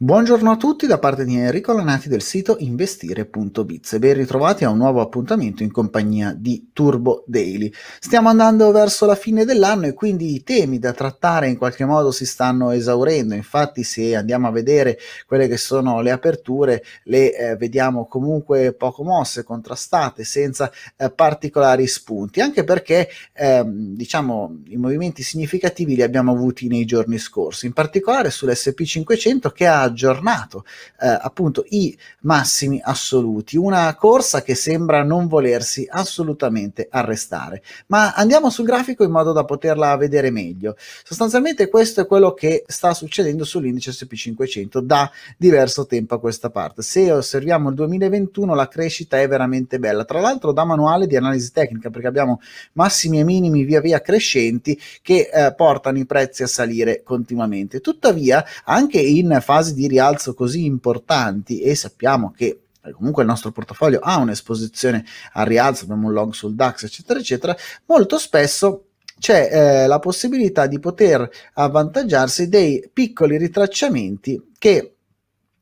Buongiorno a tutti da parte di Enrico Lanati del sito investire.biz e ben ritrovati a un nuovo appuntamento in compagnia di Turbo Daily. Stiamo andando verso la fine dell'anno e quindi i temi da trattare in qualche modo si stanno esaurendo, infatti se andiamo a vedere quelle che sono le aperture le eh, vediamo comunque poco mosse, contrastate, senza eh, particolari spunti, anche perché ehm, diciamo i movimenti significativi li abbiamo avuti nei giorni scorsi, in particolare sull'SP500 che ha aggiornato eh, appunto i massimi assoluti, una corsa che sembra non volersi assolutamente arrestare. Ma andiamo sul grafico in modo da poterla vedere meglio. Sostanzialmente questo è quello che sta succedendo sull'indice SP500 da diverso tempo a questa parte. Se osserviamo il 2021 la crescita è veramente bella, tra l'altro da manuale di analisi tecnica perché abbiamo massimi e minimi via via crescenti che eh, portano i prezzi a salire continuamente. Tuttavia anche in fasi di di rialzo così importanti e sappiamo che eh, comunque il nostro portafoglio ha un'esposizione al rialzo, abbiamo un long sul DAX, eccetera, eccetera, molto spesso c'è eh, la possibilità di poter avvantaggiarsi dei piccoli ritracciamenti che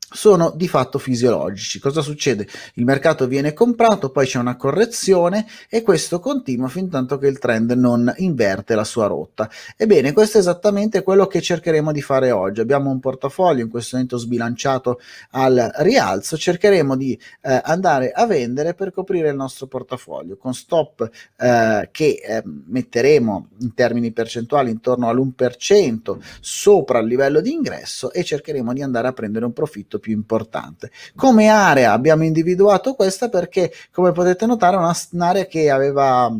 sono di fatto fisiologici. Cosa succede? Il mercato viene comprato, poi c'è una correzione e questo continua fin tanto che il trend non inverte la sua rotta. Ebbene, questo è esattamente quello che cercheremo di fare oggi. Abbiamo un portafoglio in questo momento sbilanciato al rialzo, cercheremo di eh, andare a vendere per coprire il nostro portafoglio con stop eh, che eh, metteremo in termini percentuali intorno all'1% sopra il livello di ingresso e cercheremo di andare a prendere un profitto aspetto più importante. Come area abbiamo individuato questa perché, come potete notare, è un'area che aveva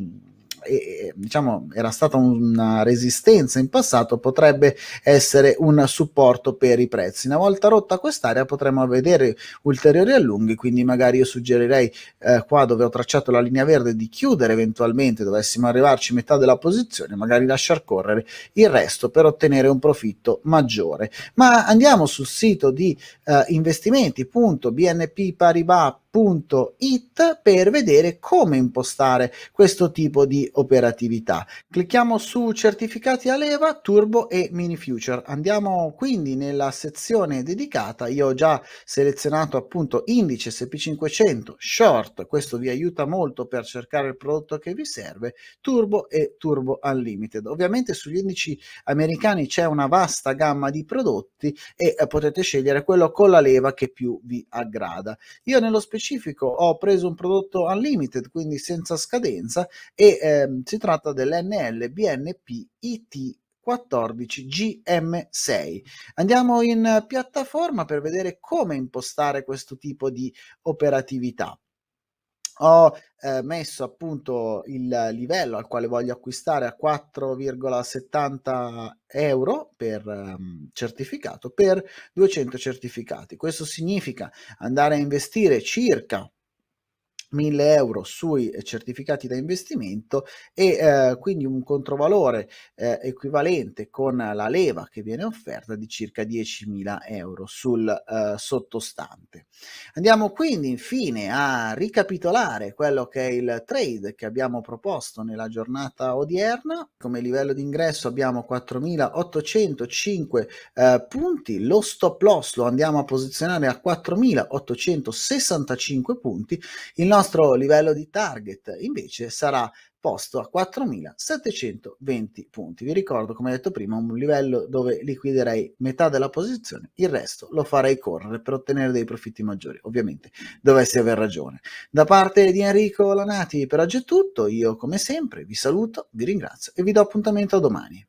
e, diciamo, era stata una resistenza in passato, potrebbe essere un supporto per i prezzi. Una volta rotta quest'area potremmo vedere ulteriori allunghi, quindi magari io suggerirei eh, qua dove ho tracciato la linea verde di chiudere eventualmente, dovessimo arrivarci metà della posizione, magari lasciar correre il resto per ottenere un profitto maggiore. Ma andiamo sul sito di eh, investimenti.bnp Paribas www.it per vedere come impostare questo tipo di operatività. Clicchiamo su certificati a leva, turbo e mini future. Andiamo quindi nella sezione dedicata. Io ho già selezionato appunto indice SP500 short, questo vi aiuta molto per cercare il prodotto che vi serve, turbo e turbo unlimited. Ovviamente sugli indici americani c'è una vasta gamma di prodotti e potete scegliere quello con la leva che più vi aggrada. Io nello specifico specifico ho preso un prodotto unlimited, quindi senza scadenza, e ehm, si tratta dell'NL BNP IT 14 GM6. Andiamo in piattaforma per vedere come impostare questo tipo di operatività ho eh, messo appunto il livello al quale voglio acquistare a 4,70 euro per um, certificato per 200 certificati. Questo significa andare a investire circa 1000 euro sui certificati da investimento e eh, quindi un controvalore eh, equivalente con la leva che viene offerta di circa 10.000 euro sul eh, sottostante. Andiamo quindi infine a ricapitolare quello che è il trade che abbiamo proposto nella giornata odierna. Come livello di ingresso abbiamo 4.805 eh, punti, lo stop loss lo andiamo a posizionare a 4.865 punti, il nostro livello di target invece sarà posto a 4.720 punti. Vi ricordo, come detto prima, un livello dove liquiderei metà della posizione, il resto lo farei correre per ottenere dei profitti maggiori, ovviamente dovessi aver ragione. Da parte di Enrico Lanati per oggi è tutto, io come sempre vi saluto, vi ringrazio e vi do appuntamento a domani.